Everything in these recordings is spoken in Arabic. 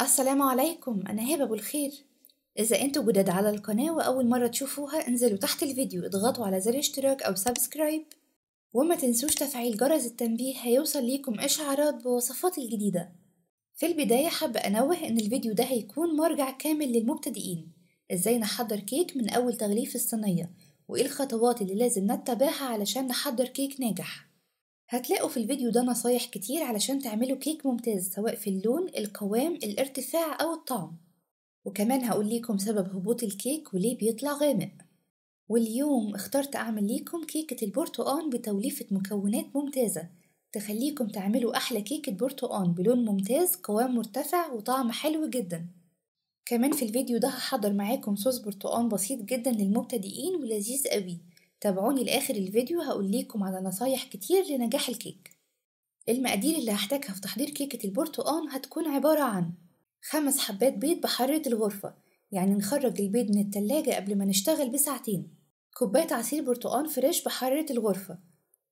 السلام عليكم أنا هبة أبو الخير إذا أنتوا جداد على القناة وأول مرة تشوفوها انزلوا تحت الفيديو اضغطوا على زر اشتراك أو سبسكرايب وما تنسوش تفعيل جرس التنبيه هيوصل ليكم إشعارات بوصفات الجديدة في البداية حابة أنوه إن الفيديو ده هيكون مرجع كامل للمبتدئين إزاي نحضر كيك من أول تغليف الصينية وإيه الخطوات اللي لازم نتبعها علشان نحضر كيك ناجح هتلاقوا في الفيديو ده نصايح كتير علشان تعملوا كيك ممتاز سواء في اللون القوام الارتفاع أو الطعم وكمان هقول ليكم سبب هبوط الكيك وليه بيطلع غامق واليوم اخترت أعمل ليكم كيكة البرتقان بتوليفة مكونات ممتازة تخليكم تعملوا أحلى كيكة برتقان بلون ممتاز قوام مرتفع وطعم حلو جدا كمان في الفيديو ده هحضر معاكم صوص برتقان بسيط جدا للمبتدئين ولذيذ قوي تابعوني لآخر الفيديو هقول لكم على نصايح كتير لنجاح الكيك المقادير اللي هحتاجها في تحضير كيكة البرتقال هتكون عبارة عن خمس حبات بيض بحرة الغرفة يعني نخرج البيض من التلاجة قبل ما نشتغل بساعتين كوباية عصير برتقال فريش بحرة الغرفة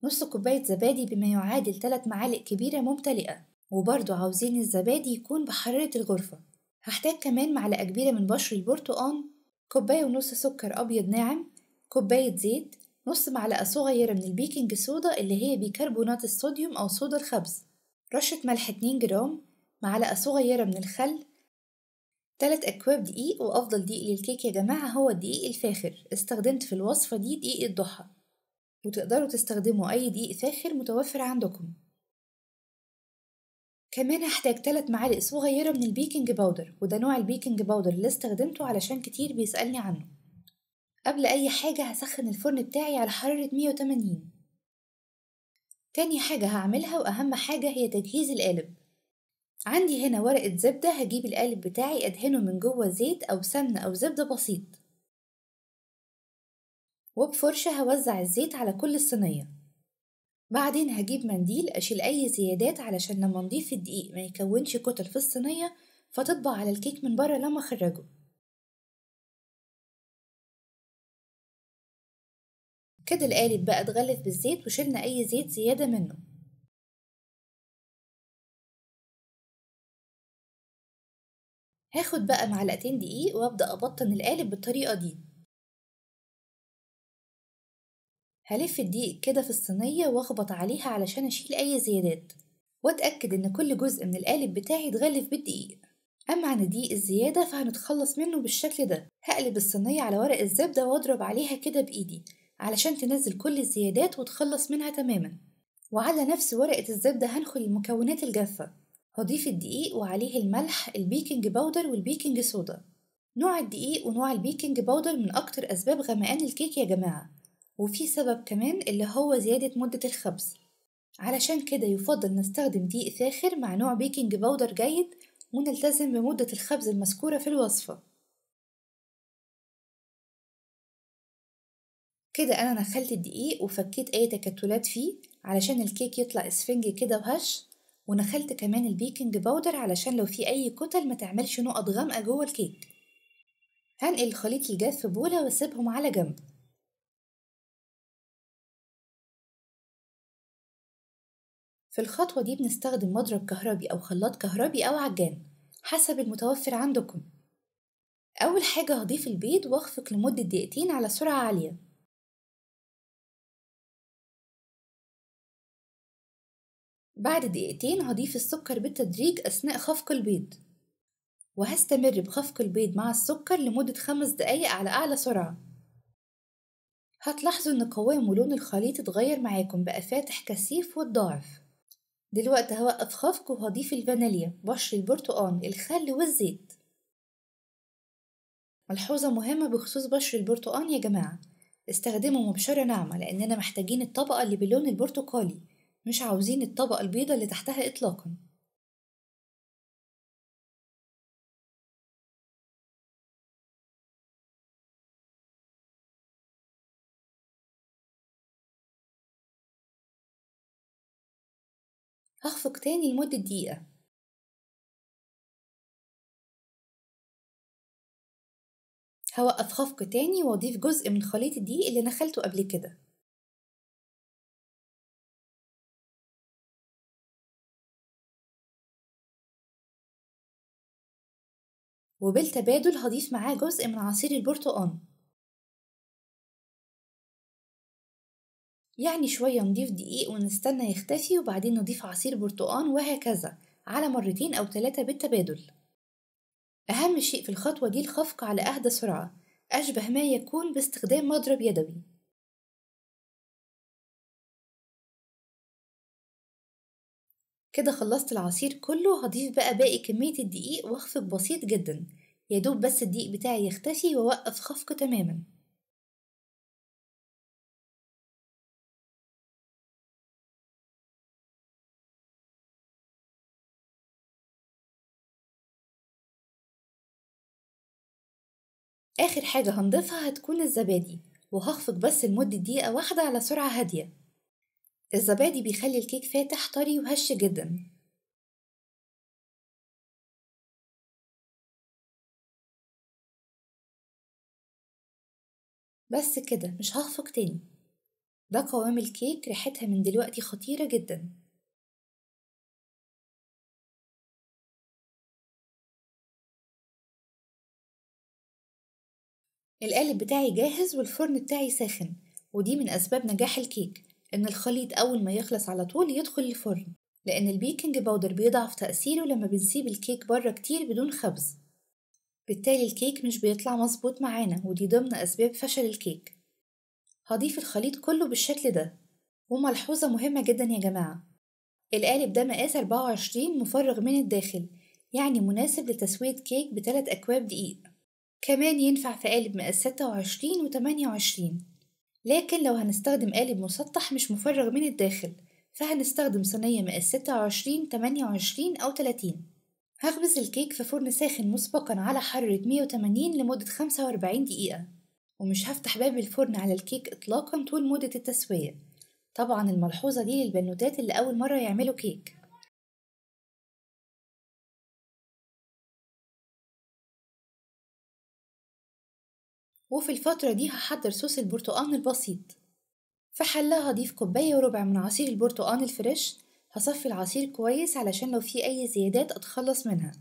نص كوباية زبادي بما يعادل 3 معالق كبيرة ممتلئة وبرضو عاوزين الزبادي يكون بحرة الغرفة هحتاج كمان معلقة كبيرة من بشر البرتقال كوباية ونص سكر أبيض ناعم كوباية زيت نص معلقة صغيرة من البيكنج صودا اللي هي بيكربونات الصوديوم أو صودا الخبز رشة ملح 2 جرام معلقة صغيرة من الخل 3 أكواب دقيق وأفضل دقيق للكيك يا جماعة هو الدقيق الفاخر استخدمت في الوصفة دي دقيق الضحى وتقدروا تستخدموا أي دقيق فاخر متوفر عندكم كمان هحتاج 3 معالق صغيرة من البيكنج باودر وده نوع البيكنج باودر اللي استخدمته علشان كتير بيسألني عنه قبل أي حاجة هسخن الفرن بتاعي على حرارة 180 تاني حاجة هعملها وأهم حاجة هي تجهيز القالب عندي هنا ورقة زبدة هجيب القالب بتاعي أدهنه من جوه زيت أو سمنة أو زبدة بسيط وبفرشة هوزع الزيت على كل الصينية بعدين هجيب منديل أشيل أي زيادات علشان لما نضيف الدقيق ما يكونش كتل في الصينية فتطبع على الكيك من بره لما أخرجه كده القالب بقى اتغلف بالزيت وشلنا أي زيت زيادة منه هاخد بقى معلقتين دقيق وابدأ أبطن القالب بالطريقة دي هلف الدقيق كده في الصينية واخبط عليها علشان أشيل أي زيادات وأتأكد إن كل جزء من القالب بتاعي اتغلف بالدقيق أما عن الدقيق الزيادة فهنتخلص منه بالشكل ده هقلب الصينية على ورق الزبدة وأضرب عليها كده بإيدي علشان تنزل كل الزيادات وتخلص منها تماما وعلى نفس ورقة الزبدة هنخل المكونات الجافة هضيف الدقيق وعليه الملح البيكنج باودر والبيكنج صودا نوع الدقيق ونوع البيكنج باودر من أكتر أسباب غمقان الكيك يا جماعة وفي سبب كمان اللي هو زيادة مدة الخبز علشان كده يفضل نستخدم دقيق فاخر مع نوع بيكنج باودر جيد ونلتزم بمدة الخبز المذكورة في الوصفة كده انا نخلت الدقيق وفكيت اي تكتلات فيه علشان الكيك يطلع اسفنج كده وهش ونخلت كمان البيكنج باودر علشان لو في اي كتل ما تعملش نقط غامقه جوه الكيك هنقل الخليط الجاف في بوله واسيبهم على جنب في الخطوه دي بنستخدم مضرب كهربي او خلاط كهربي او عجان حسب المتوفر عندكم اول حاجه هضيف البيض واخفق لمده دقيقتين على سرعه عاليه بعد دقيقتين هضيف السكر بالتدريج أثناء خفق البيض وهستمر بخفق البيض مع السكر لمدة خمس دقايق على أعلى سرعة هتلاحظوا إن قوام ولون الخليط اتغير معاكم بقى فاتح كثيف والضعف دلوقتي هوقف خفق وهضيف الفانيليا بشر البرتقال الخل والزيت ملحوظة مهمة بخصوص بشر البرتقال يا جماعة استخدموا مبشرة ناعمة لأننا محتاجين الطبقة اللي باللون البرتقالي مش عاوزين الطبقة البيضة اللي تحتها إطلاقا هخفق تاني لمدة دقيقة هوقف خفق تاني واضيف جزء من خليط الدقيق اللي نخلته قبل كده وبالتبادل هضيف معاه جزء من عصير البرتقان يعني شوية نضيف دقيق ونستنى يختفي وبعدين نضيف عصير برتقان وهكذا على مرتين أو ثلاثة بالتبادل أهم شيء في الخطوة دي الخفق على أهدى سرعة أشبه ما يكون باستخدام مضرب يدوي كده خلصت العصير كله هضيف بقى باقي كمية الدقيق وأخفق بسيط جدا يدوب بس الدقيق بتاعي يختفي وأوقف خفقه تماما آخر حاجة هنضيفها هتكون الزبادي وهخفق بس لمدة دقيقة واحدة على سرعة هادية الزبادي بيخلي الكيك فاتح طري وهش جدا بس كده مش هخفق تاني ده قوام الكيك ريحتها من دلوقتي خطيرة جدا القالب بتاعي جاهز والفرن بتاعي ساخن ودي من أسباب نجاح الكيك إن الخليط أول ما يخلص على طول يدخل الفرن لأن البيكنج باودر بيضعف تأثيره لما بنسيب الكيك بره كتير بدون خبز بالتالي الكيك مش بيطلع مظبوط معانا ودي ضمن أسباب فشل الكيك هضيف الخليط كله بالشكل ده وملحوظة مهمة جدا يا جماعة القالب ده مقاس 24 مفرغ من الداخل يعني مناسب لتسوية كيك بتلات أكواب دقيق كمان ينفع في قالب مقاس 26 و 28 لكن لو هنستخدم قالب مسطح مش مفرغ من الداخل فهنستخدم صينية ستة وعشرين تمانية وعشرين أو تلاتين هخبز الكيك في فرن ساخن مسبقا على حرارة 180 لمدة 45 دقيقة ومش هفتح باب الفرن على الكيك إطلاقا طول مدة التسوية طبعا الملحوظة دي للبنوتات اللي أول مرة يعملوا كيك وفي الفترة دي هحضر صوص البرتقان البسيط في حلة هضيف كوباية وربع من عصير البرتقان الفريش هصفي العصير كويس علشان لو في أي زيادات أتخلص منها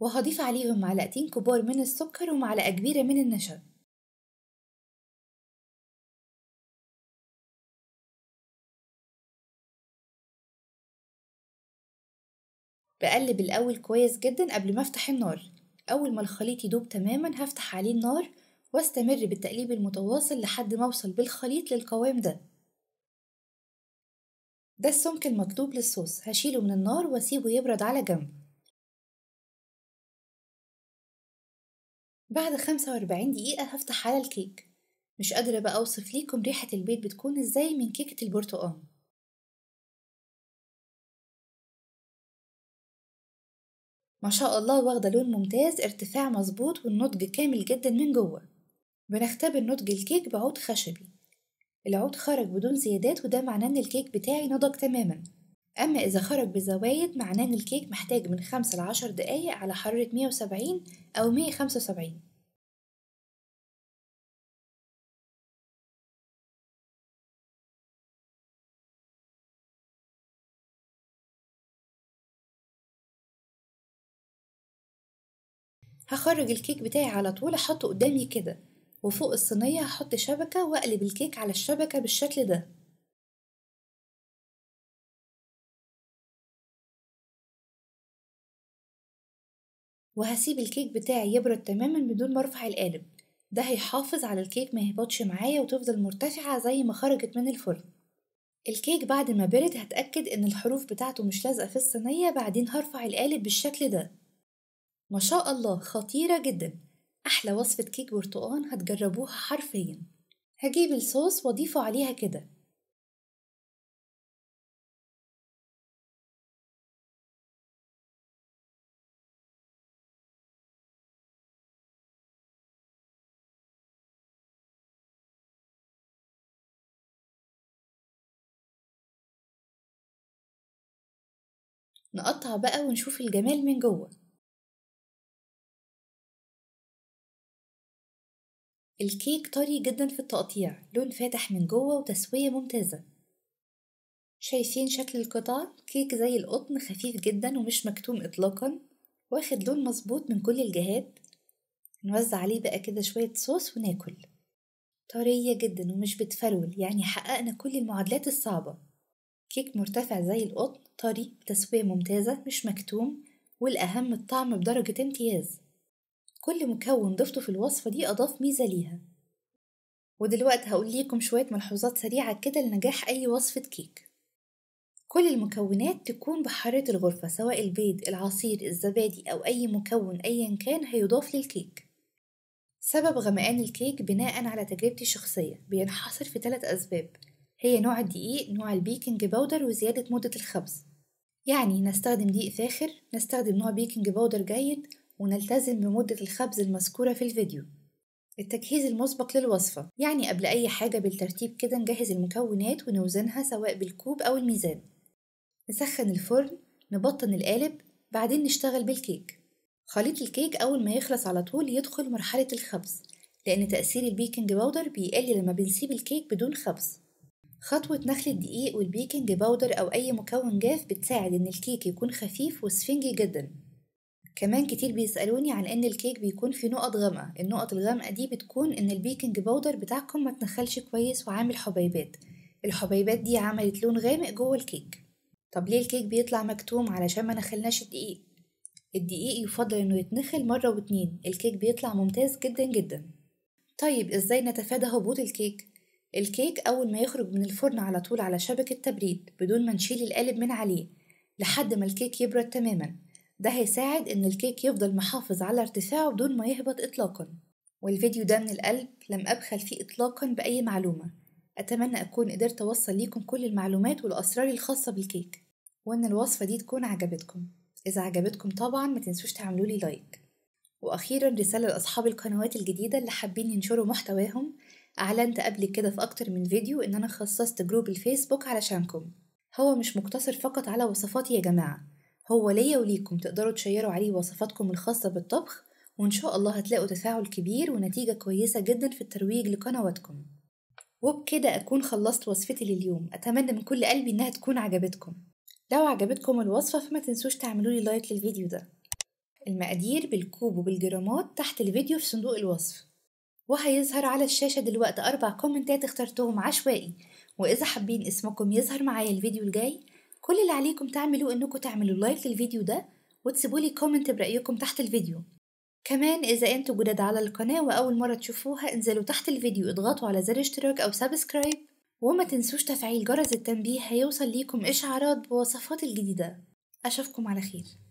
وهضيف عليهم معلقتين كبار من السكر ومعلقة كبيرة من النشا بقلب الأول كويس جدا قبل ما أفتح النار أول ما الخليط يدوب تماما هفتح عليه النار واستمر بالتقليب المتواصل لحد ما أوصل بالخليط للقوام ده ده السمك المطلوب للصوص هشيله من النار واسيبه يبرد على جنب بعد خمسة وأربعين دقيقة هفتح على الكيك مش قادرة بقى أوصف ليكم ريحة البيت بتكون إزاي من كيكة البرتقال ما شاء الله واخدة لون ممتاز ارتفاع مظبوط والنضج كامل جدا من جوه بنختبر نضج الكيك بعود خشبي العود خرج بدون زيادات وده معناه ان الكيك بتاعي نضج تماما اما اذا خرج بزوايد معناه ان الكيك محتاج من ل لعشر دقايق على حرارة مية وسبعين او مية خمسة وسبعين هخرج الكيك بتاعي على طول احطه قدامي كده وفوق الصينية هحط شبكة واقلب الكيك على الشبكة بالشكل ده وهسيب الكيك بتاعي يبرد تماما بدون ما ارفع القالب ده هيحافظ على الكيك ما يهبطش معايا وتفضل مرتفعة زي ما خرجت من الفرن الكيك بعد ما برد هتأكد ان الحروف بتاعته مش لازقة في الصينية بعدين هرفع القالب بالشكل ده ما شاء الله خطيرة جدا أحلى وصفة كيك برتقان هتجربوها حرفيا هجيب الصوص وأضيفه عليها كده نقطع بقى ونشوف الجمال من جوه الكيك طري جدا في التقطيع لون فاتح من جوه وتسوية ممتازة شايفين شكل القطع كيك زي القطن خفيف جدا ومش مكتوم اطلاقا واخد لون مظبوط من كل الجهات نوزع عليه بقى كده شوية صوص وناكل طرية جدا ومش بتفرول يعني حققنا كل المعادلات الصعبة كيك مرتفع زي القطن طري تسوية ممتازة مش مكتوم والأهم الطعم بدرجة امتياز كل مكون ضفته في الوصفة دي أضاف ميزة ليها ودلوقتي هقول ليكم شوية ملحوظات سريعة كده لنجاح أي وصفة كيك كل المكونات تكون بحرارة الغرفة سواء البيض العصير الزبادي أو أي مكون أيا كان هيضاف للكيك سبب غمقان الكيك بناء على تجربتي الشخصية بينحصر في ثلاث أسباب هي نوع الدقيق نوع البيكنج باودر وزيادة مدة الخبز يعني نستخدم دقيق فاخر نستخدم نوع بيكنج باودر جيد ونلتزم بمدة الخبز المذكورة في الفيديو التجهيز المسبق للوصفة يعني قبل أي حاجة بالترتيب كده نجهز المكونات ونوزنها سواء بالكوب أو الميزان نسخن الفرن نبطن القالب بعدين نشتغل بالكيك خليط الكيك أول ما يخلص على طول يدخل مرحلة الخبز لأن تأثير البيكنج باودر بيقل لما بنسيب الكيك بدون خبز خطوة نخل الدقيق والبيكنج باودر أو أي مكون جاف بتساعد إن الكيك يكون خفيف وسفنجي جدا كمان كتير بيسألوني عن ان الكيك بيكون فيه نقط غامقة النقط الغامقة دي بتكون ان البيكنج باودر بتاعكم ما تنخلش كويس وعامل حبيبات الحبيبات دي عملت لون غامق جوه الكيك طب ليه الكيك بيطلع مكتوم علشان ما نخلناش الدقيق الدقيق يفضل انه يتنخل مرة واتنين الكيك بيطلع ممتاز جدا جدا طيب ازاي نتفادى هبوط الكيك الكيك اول ما يخرج من الفرن على طول على شبكة تبريد بدون ما نشيل القالب من عليه لحد ما الكيك يبرد تماما ده هيساعد إن الكيك يفضل محافظ على ارتفاعه بدون ما يهبط إطلاقا والفيديو ده من القلب لم أبخل فيه إطلاقا بأي معلومة أتمنى أكون قدرت أوصل ليكم كل المعلومات والأسرار الخاصة بالكيك وإن الوصفة دي تكون عجبتكم إذا عجبتكم طبعا ما تنسوش تعملوا لي لايك وأخيرا رسالة لأصحاب القنوات الجديدة اللي حابين ينشروا محتواهم أعلنت قبل كده في أكتر من فيديو إن أنا خصصت جروب الفيسبوك علشانكم هو مش مقتصر فقط على وصفاتي يا جماعة هو ليا وليكم تقدروا تشيروا عليه وصفاتكم الخاصة بالطبخ وإن شاء الله هتلاقوا تفاعل كبير ونتيجة كويسة جدا في الترويج لقنواتكم وبكده أكون خلصت وصفتي لليوم أتمنى من كل قلبي إنها تكون عجبتكم لو عجبتكم الوصفة فما تنسوش تعملوا لي لايك للفيديو ده المقادير بالكوب وبالجرامات تحت الفيديو في صندوق الوصف وهيظهر على الشاشة دلوقتي أربع كومنتات اخترتهم عشوائي وإذا حابين اسمكم يظهر معايا الفيديو الجاي كل اللي عليكم تعملوه انكم تعملوا لايك للفيديو ده وتسيبوا لي كومنت برايكم تحت الفيديو كمان اذا انتوا جداد على القناه واول مره تشوفوها انزلوا تحت الفيديو اضغطوا على زر اشتراك او سبسكرايب وما تنسوش تفعيل جرس التنبيه هيوصل ليكم اشعارات بوصفات الجديده اشوفكم على خير